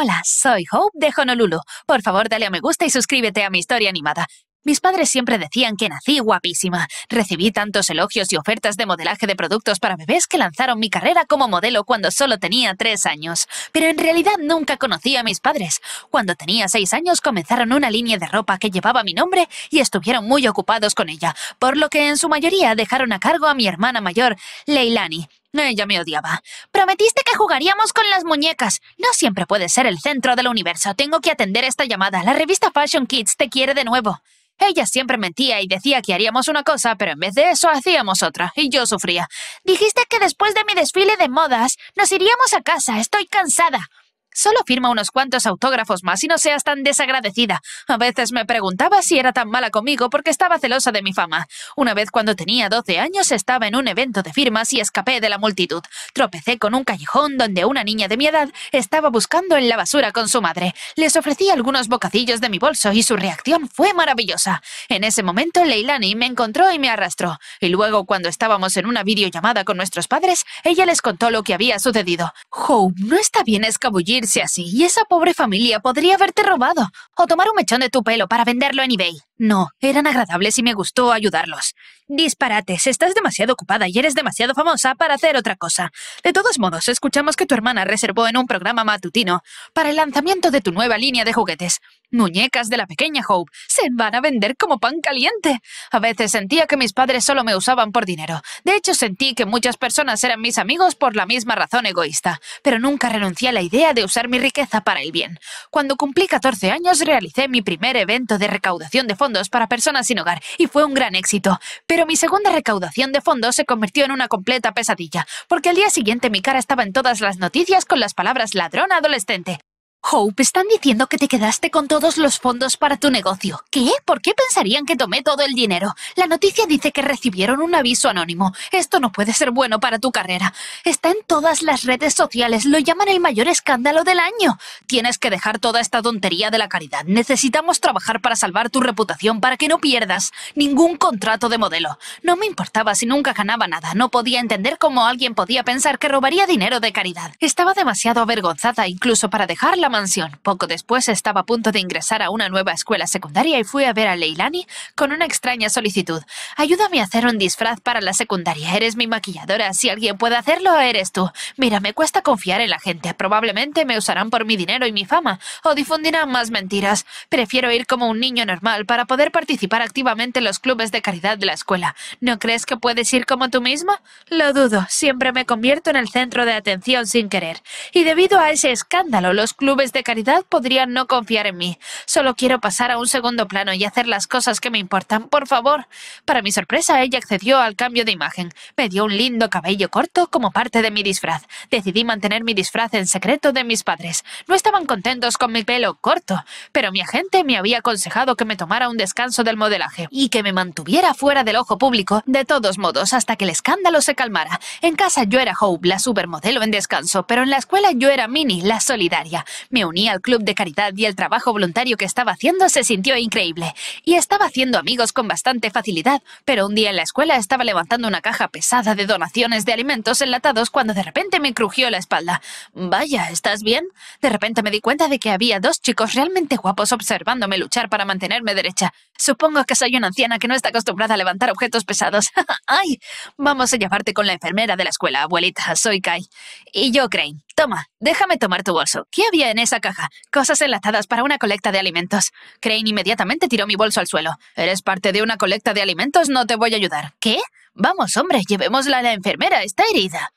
Hola, soy Hope de Honolulu. Por favor, dale a me gusta y suscríbete a mi historia animada. Mis padres siempre decían que nací guapísima. Recibí tantos elogios y ofertas de modelaje de productos para bebés que lanzaron mi carrera como modelo cuando solo tenía tres años. Pero en realidad nunca conocí a mis padres. Cuando tenía seis años comenzaron una línea de ropa que llevaba mi nombre y estuvieron muy ocupados con ella, por lo que en su mayoría dejaron a cargo a mi hermana mayor, Leilani. Ella me odiaba. Prometiste que jugaríamos con las muñecas. No siempre puedes ser el centro del universo. Tengo que atender esta llamada. La revista Fashion Kids te quiere de nuevo. Ella siempre mentía y decía que haríamos una cosa, pero en vez de eso hacíamos otra, y yo sufría. Dijiste que después de mi desfile de modas nos iríamos a casa, estoy cansada. Solo firma unos cuantos autógrafos más y no seas tan desagradecida. A veces me preguntaba si era tan mala conmigo porque estaba celosa de mi fama. Una vez cuando tenía 12 años estaba en un evento de firmas y escapé de la multitud. Tropecé con un callejón donde una niña de mi edad estaba buscando en la basura con su madre. Les ofrecí algunos bocadillos de mi bolso y su reacción fue maravillosa. En ese momento Leilani me encontró y me arrastró. Y luego cuando estábamos en una videollamada con nuestros padres, ella les contó lo que había sucedido. Hope no está bien escabullirse así, y esa pobre familia podría haberte robado o tomar un mechón de tu pelo para venderlo en eBay. No, eran agradables y me gustó ayudarlos. Disparates, estás demasiado ocupada y eres demasiado famosa para hacer otra cosa. De todos modos, escuchamos que tu hermana reservó en un programa matutino para el lanzamiento de tu nueva línea de juguetes. Muñecas de la pequeña Hope se van a vender como pan caliente. A veces sentía que mis padres solo me usaban por dinero. De hecho, sentí que muchas personas eran mis amigos por la misma razón egoísta, pero nunca renuncié a la idea de usar mi riqueza para el bien. Cuando cumplí 14 años, realicé mi primer evento de recaudación de fondos para personas sin hogar y fue un gran éxito. Pero mi segunda recaudación de fondos se convirtió en una completa pesadilla, porque al día siguiente mi cara estaba en todas las noticias con las palabras ladrón adolescente, Hope, están diciendo que te quedaste con todos los fondos para tu negocio. ¿Qué? ¿Por qué pensarían que tomé todo el dinero? La noticia dice que recibieron un aviso anónimo. Esto no puede ser bueno para tu carrera. Está en todas las redes sociales. Lo llaman el mayor escándalo del año. Tienes que dejar toda esta tontería de la caridad. Necesitamos trabajar para salvar tu reputación, para que no pierdas ningún contrato de modelo. No me importaba si nunca ganaba nada. No podía entender cómo alguien podía pensar que robaría dinero de caridad. Estaba demasiado avergonzada incluso para dejar la poco después estaba a punto de ingresar a una nueva escuela secundaria y fui a ver a Leilani con una extraña solicitud. Ayúdame a hacer un disfraz para la secundaria. Eres mi maquilladora. Si alguien puede hacerlo, eres tú. Mira, me cuesta confiar en la gente. Probablemente me usarán por mi dinero y mi fama, o difundirán más mentiras. Prefiero ir como un niño normal para poder participar activamente en los clubes de caridad de la escuela. ¿No crees que puedes ir como tú mismo? Lo dudo. Siempre me convierto en el centro de atención sin querer. Y debido a ese escándalo, los clubes de caridad podrían no confiar en mí. Solo quiero pasar a un segundo plano y hacer las cosas que me importan, por favor. Para mi sorpresa, ella accedió al cambio de imagen. Me dio un lindo cabello corto como parte de mi disfraz. Decidí mantener mi disfraz en secreto de mis padres. No estaban contentos con mi pelo corto, pero mi agente me había aconsejado que me tomara un descanso del modelaje y que me mantuviera fuera del ojo público, de todos modos, hasta que el escándalo se calmara. En casa yo era Hope, la supermodelo en descanso, pero en la escuela yo era Minnie, la solidaria. Me uní al club de caridad y el trabajo voluntario que estaba haciendo se sintió increíble. Y estaba haciendo amigos con bastante facilidad, pero un día en la escuela estaba levantando una caja pesada de donaciones de alimentos enlatados cuando de repente me crujió la espalda. Vaya, ¿estás bien? De repente me di cuenta de que había dos chicos realmente guapos observándome luchar para mantenerme derecha. Supongo que soy una anciana que no está acostumbrada a levantar objetos pesados. ¡Ay! Vamos a llevarte con la enfermera de la escuela, abuelita. Soy Kai. Y yo, Crane. Toma, déjame tomar tu bolso. ¿Qué había en esa caja? Cosas enlatadas para una colecta de alimentos. Crane inmediatamente tiró mi bolso al suelo. ¿Eres parte de una colecta de alimentos? No te voy a ayudar. ¿Qué? Vamos, hombre, llevémosla a la enfermera. Está herida.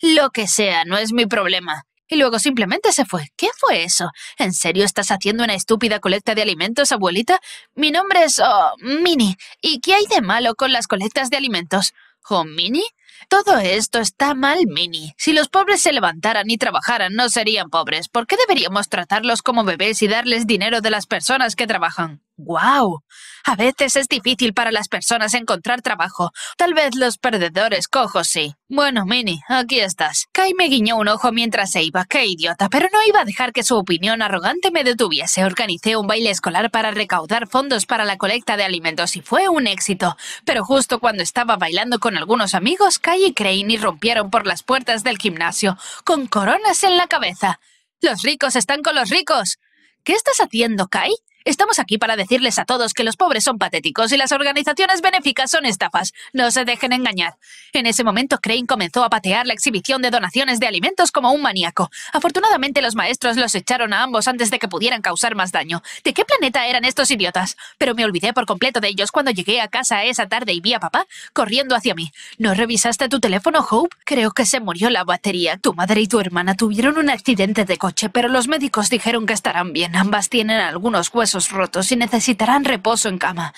Lo que sea, no es mi problema. Y luego simplemente se fue. ¿Qué fue eso? ¿En serio estás haciendo una estúpida colecta de alimentos, abuelita? Mi nombre es... Oh, Minnie. ¿Y qué hay de malo con las colectas de alimentos? ¿Oh, Minnie? Todo esto está mal, Minnie. Si los pobres se levantaran y trabajaran, no serían pobres. ¿Por qué deberíamos tratarlos como bebés y darles dinero de las personas que trabajan? ¡Guau! ¡Wow! A veces es difícil para las personas encontrar trabajo. Tal vez los perdedores cojos sí. Bueno, Minnie, aquí estás. Kai me guiñó un ojo mientras se iba. ¡Qué idiota! Pero no iba a dejar que su opinión arrogante me detuviese. Organicé un baile escolar para recaudar fondos para la colecta de alimentos y fue un éxito. Pero justo cuando estaba bailando con algunos amigos, Kai y Crane rompieron por las puertas del gimnasio, con coronas en la cabeza. ¡Los ricos están con los ricos! ¿Qué estás haciendo, Kai? Estamos aquí para decirles a todos que los pobres son patéticos y las organizaciones benéficas son estafas. No se dejen engañar. En ese momento, Crane comenzó a patear la exhibición de donaciones de alimentos como un maníaco. Afortunadamente, los maestros los echaron a ambos antes de que pudieran causar más daño. ¿De qué planeta eran estos idiotas? Pero me olvidé por completo de ellos cuando llegué a casa esa tarde y vi a papá corriendo hacia mí. ¿No revisaste tu teléfono, Hope? Creo que se murió la batería. Tu madre y tu hermana tuvieron un accidente de coche, pero los médicos dijeron que estarán bien. Ambas tienen algunos huesos rotos y necesitarán reposo en cama.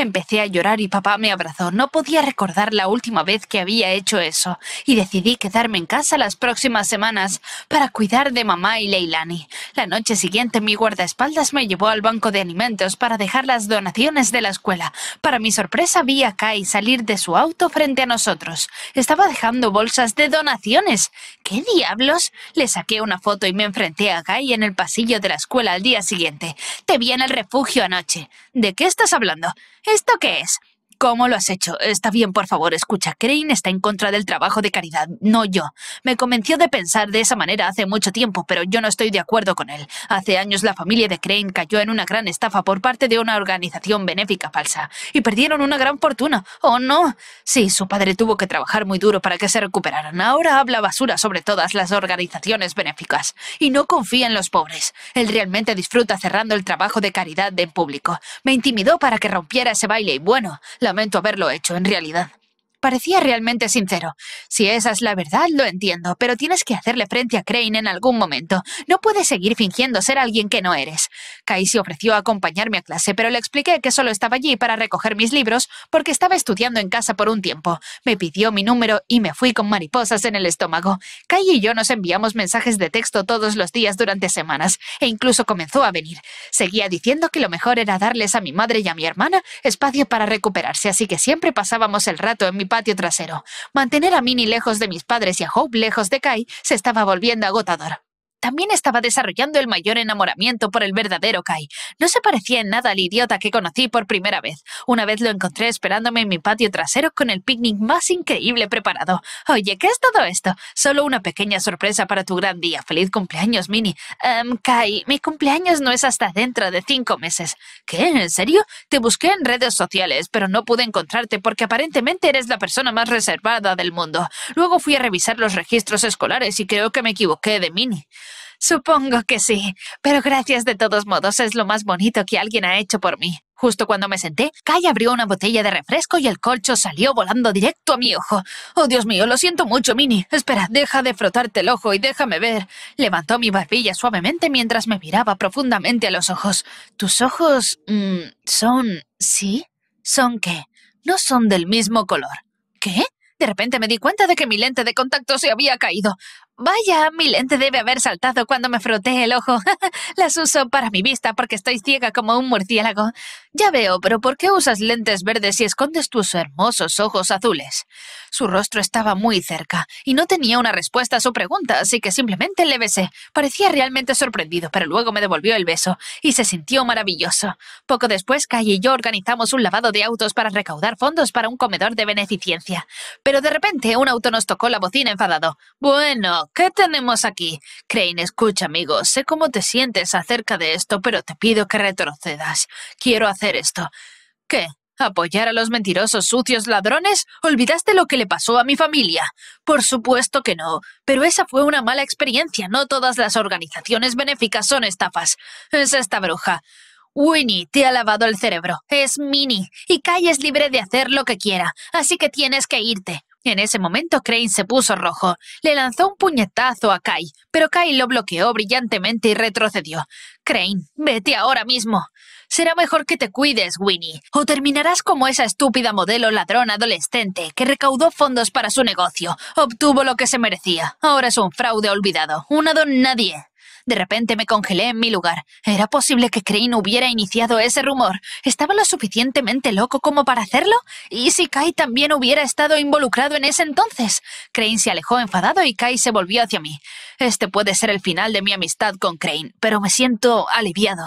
Empecé a llorar y papá me abrazó. No podía recordar la última vez que había hecho eso, y decidí quedarme en casa las próximas semanas para cuidar de mamá y Leilani. La noche siguiente mi guardaespaldas me llevó al banco de alimentos para dejar las donaciones de la escuela. Para mi sorpresa vi a Kai salir de su auto frente a nosotros. Estaba dejando bolsas de donaciones. ¿Qué diablos? Le saqué una foto y me enfrenté a Kai en el pasillo de la escuela al día siguiente. Te vi en el refugio anoche. ¿De qué estás hablando? ¿Esto qué es? ¿Cómo lo has hecho? Está bien, por favor, escucha. Crane está en contra del trabajo de caridad, no yo. Me convenció de pensar de esa manera hace mucho tiempo, pero yo no estoy de acuerdo con él. Hace años la familia de Crane cayó en una gran estafa por parte de una organización benéfica falsa y perdieron una gran fortuna. ¿O oh, no? Sí, su padre tuvo que trabajar muy duro para que se recuperaran. Ahora habla basura sobre todas las organizaciones benéficas y no confía en los pobres. Él realmente disfruta cerrando el trabajo de caridad en público. Me intimidó para que rompiera ese baile y bueno, la lamento haberlo hecho, en realidad. Parecía realmente sincero. Si esa es la verdad, lo entiendo, pero tienes que hacerle frente a Crane en algún momento. No puedes seguir fingiendo ser alguien que no eres. Kai se ofreció a acompañarme a clase, pero le expliqué que solo estaba allí para recoger mis libros porque estaba estudiando en casa por un tiempo. Me pidió mi número y me fui con mariposas en el estómago. Kai y yo nos enviamos mensajes de texto todos los días durante semanas, e incluso comenzó a venir. Seguía diciendo que lo mejor era darles a mi madre y a mi hermana espacio para recuperarse, así que siempre pasábamos el rato en mi patio trasero. Mantener a Minnie lejos de mis padres y a Hope lejos de Kai se estaba volviendo agotador. También estaba desarrollando el mayor enamoramiento por el verdadero Kai. No se parecía en nada al idiota que conocí por primera vez. Una vez lo encontré esperándome en mi patio trasero con el picnic más increíble preparado. Oye, ¿qué es todo esto? Solo una pequeña sorpresa para tu gran día. Feliz cumpleaños, Mini. Em, Kai, mi cumpleaños no es hasta dentro de cinco meses. ¿Qué? ¿En serio? Te busqué en redes sociales, pero no pude encontrarte porque aparentemente eres la persona más reservada del mundo. Luego fui a revisar los registros escolares y creo que me equivoqué de Mini. Supongo que sí, pero gracias de todos modos, es lo más bonito que alguien ha hecho por mí. Justo cuando me senté, Kai abrió una botella de refresco y el colcho salió volando directo a mi ojo. Oh, Dios mío, lo siento mucho, Minnie. Espera, deja de frotarte el ojo y déjame ver. Levantó mi barbilla suavemente mientras me miraba profundamente a los ojos. Tus ojos... Mm, son... ¿Sí? ¿Son qué? No son del mismo color. ¿Qué? De repente me di cuenta de que mi lente de contacto se había caído. Vaya, mi lente debe haber saltado cuando me froté el ojo. Las uso para mi vista porque estoy ciega como un murciélago. Ya veo, pero ¿por qué usas lentes verdes y escondes tus hermosos ojos azules? Su rostro estaba muy cerca y no tenía una respuesta a su pregunta, así que simplemente le besé. Parecía realmente sorprendido, pero luego me devolvió el beso y se sintió maravilloso. Poco después, Kai y yo organizamos un lavado de autos para recaudar fondos para un comedor de beneficencia. Pero de repente un auto nos tocó la bocina enfadado. Bueno, ¿Qué tenemos aquí? Crane, escucha, amigo. Sé cómo te sientes acerca de esto, pero te pido que retrocedas. Quiero hacer esto. ¿Qué? ¿Apoyar a los mentirosos sucios ladrones? ¿Olvidaste lo que le pasó a mi familia? Por supuesto que no, pero esa fue una mala experiencia. No todas las organizaciones benéficas son estafas. Es esta bruja. Winnie te ha lavado el cerebro. Es Minnie. Y calles es libre de hacer lo que quiera, así que tienes que irte. En ese momento Crane se puso rojo. Le lanzó un puñetazo a Kai, pero Kai lo bloqueó brillantemente y retrocedió. Crane, vete ahora mismo. Será mejor que te cuides, Winnie, o terminarás como esa estúpida modelo ladrón adolescente que recaudó fondos para su negocio, obtuvo lo que se merecía. Ahora es un fraude olvidado, una don nadie. De repente me congelé en mi lugar. ¿Era posible que Crane hubiera iniciado ese rumor? ¿Estaba lo suficientemente loco como para hacerlo? ¿Y si Kai también hubiera estado involucrado en ese entonces? Crane se alejó enfadado y Kai se volvió hacia mí. Este puede ser el final de mi amistad con Crane, pero me siento aliviado.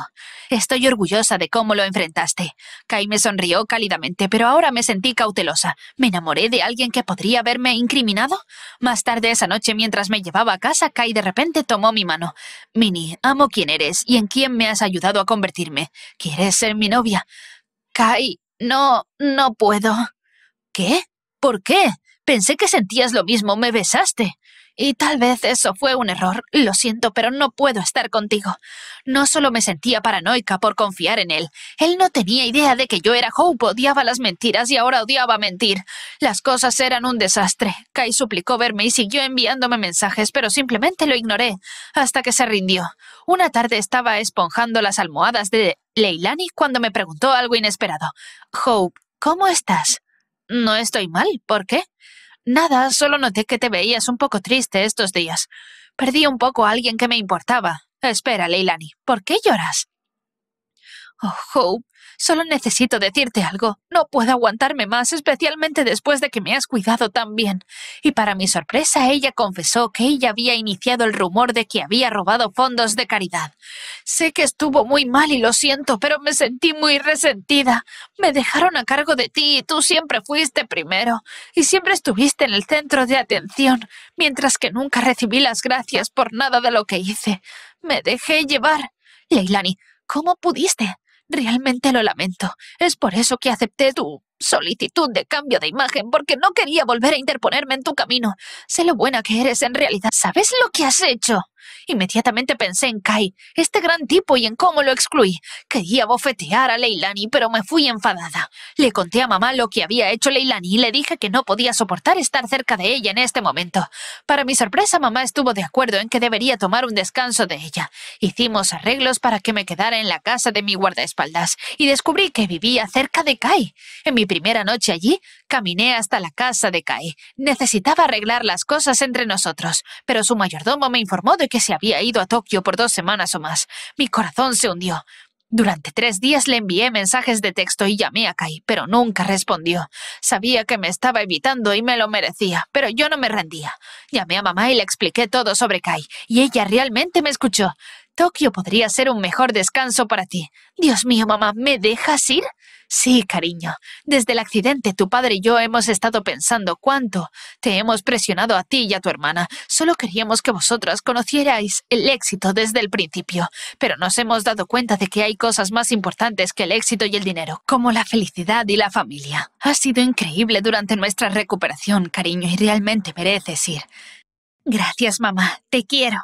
Estoy orgullosa de cómo lo enfrentaste. Kai me sonrió cálidamente, pero ahora me sentí cautelosa. ¿Me enamoré de alguien que podría haberme incriminado? Más tarde esa noche, mientras me llevaba a casa, Kai de repente tomó mi mano. Minnie, amo quién eres y en quién me has ayudado a convertirme. ¿Quieres ser mi novia? Kai, no, no puedo. ¿Qué? ¿Por qué? Pensé que sentías lo mismo, me besaste. Y tal vez eso fue un error, lo siento, pero no puedo estar contigo. No solo me sentía paranoica por confiar en él, él no tenía idea de que yo era Hope, odiaba las mentiras y ahora odiaba mentir. Las cosas eran un desastre. Kai suplicó verme y siguió enviándome mensajes, pero simplemente lo ignoré, hasta que se rindió. Una tarde estaba esponjando las almohadas de Leilani cuando me preguntó algo inesperado. Hope, ¿cómo estás? No estoy mal, ¿por qué? Nada, solo noté que te veías un poco triste estos días. Perdí un poco a alguien que me importaba. Espera, Leilani, ¿por qué lloras? Oh, Hope, solo necesito decirte algo. No puedo aguantarme más, especialmente después de que me has cuidado tan bien. Y para mi sorpresa, ella confesó que ella había iniciado el rumor de que había robado fondos de caridad. Sé que estuvo muy mal y lo siento, pero me sentí muy resentida. Me dejaron a cargo de ti y tú siempre fuiste primero. Y siempre estuviste en el centro de atención, mientras que nunca recibí las gracias por nada de lo que hice. Me dejé llevar. Leilani, ¿cómo pudiste? Realmente lo lamento. Es por eso que acepté tu solicitud de cambio de imagen, porque no quería volver a interponerme en tu camino. Sé lo buena que eres en realidad. ¿Sabes lo que has hecho? Inmediatamente pensé en Kai, este gran tipo y en cómo lo excluí. Quería bofetear a Leilani, pero me fui enfadada. Le conté a mamá lo que había hecho Leilani y le dije que no podía soportar estar cerca de ella en este momento. Para mi sorpresa, mamá estuvo de acuerdo en que debería tomar un descanso de ella. Hicimos arreglos para que me quedara en la casa de mi guardaespaldas y descubrí que vivía cerca de Kai. En mi primera noche allí, Caminé hasta la casa de Kai. Necesitaba arreglar las cosas entre nosotros, pero su mayordomo me informó de que se había ido a Tokio por dos semanas o más. Mi corazón se hundió. Durante tres días le envié mensajes de texto y llamé a Kai, pero nunca respondió. Sabía que me estaba evitando y me lo merecía, pero yo no me rendía. Llamé a mamá y le expliqué todo sobre Kai, y ella realmente me escuchó. Tokio podría ser un mejor descanso para ti. Dios mío, mamá, ¿me dejas ir? Sí, cariño. Desde el accidente, tu padre y yo hemos estado pensando cuánto te hemos presionado a ti y a tu hermana. Solo queríamos que vosotras conocierais el éxito desde el principio, pero nos hemos dado cuenta de que hay cosas más importantes que el éxito y el dinero, como la felicidad y la familia. Ha sido increíble durante nuestra recuperación, cariño, y realmente mereces ir. Gracias, mamá. Te quiero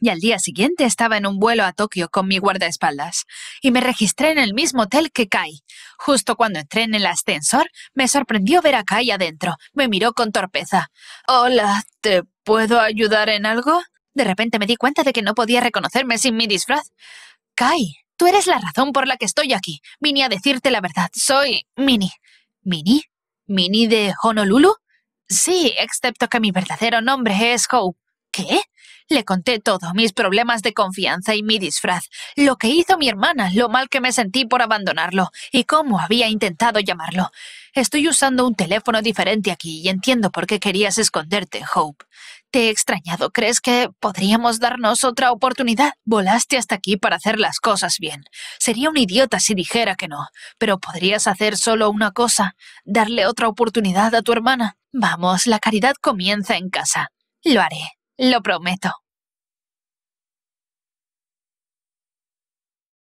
y al día siguiente estaba en un vuelo a Tokio con mi guardaespaldas, y me registré en el mismo hotel que Kai. Justo cuando entré en el ascensor, me sorprendió ver a Kai adentro. Me miró con torpeza. Hola, ¿te puedo ayudar en algo? De repente me di cuenta de que no podía reconocerme sin mi disfraz. Kai, tú eres la razón por la que estoy aquí. Vine a decirte la verdad. Soy Mini. ¿Mini? ¿Mini de Honolulu? Sí, excepto que mi verdadero nombre es Hope. ¿Qué? Le conté todo, mis problemas de confianza y mi disfraz, lo que hizo mi hermana, lo mal que me sentí por abandonarlo y cómo había intentado llamarlo. Estoy usando un teléfono diferente aquí y entiendo por qué querías esconderte, Hope. Te he extrañado. ¿Crees que podríamos darnos otra oportunidad? Volaste hasta aquí para hacer las cosas bien. Sería un idiota si dijera que no, pero podrías hacer solo una cosa, darle otra oportunidad a tu hermana. Vamos, la caridad comienza en casa. Lo haré. Lo prometo.